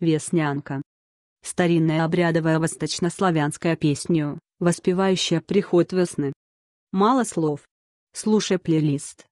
Веснянка. Старинная обрядовая восточнославянская песню, воспевающая приход весны. Мало слов. Слушай плейлист.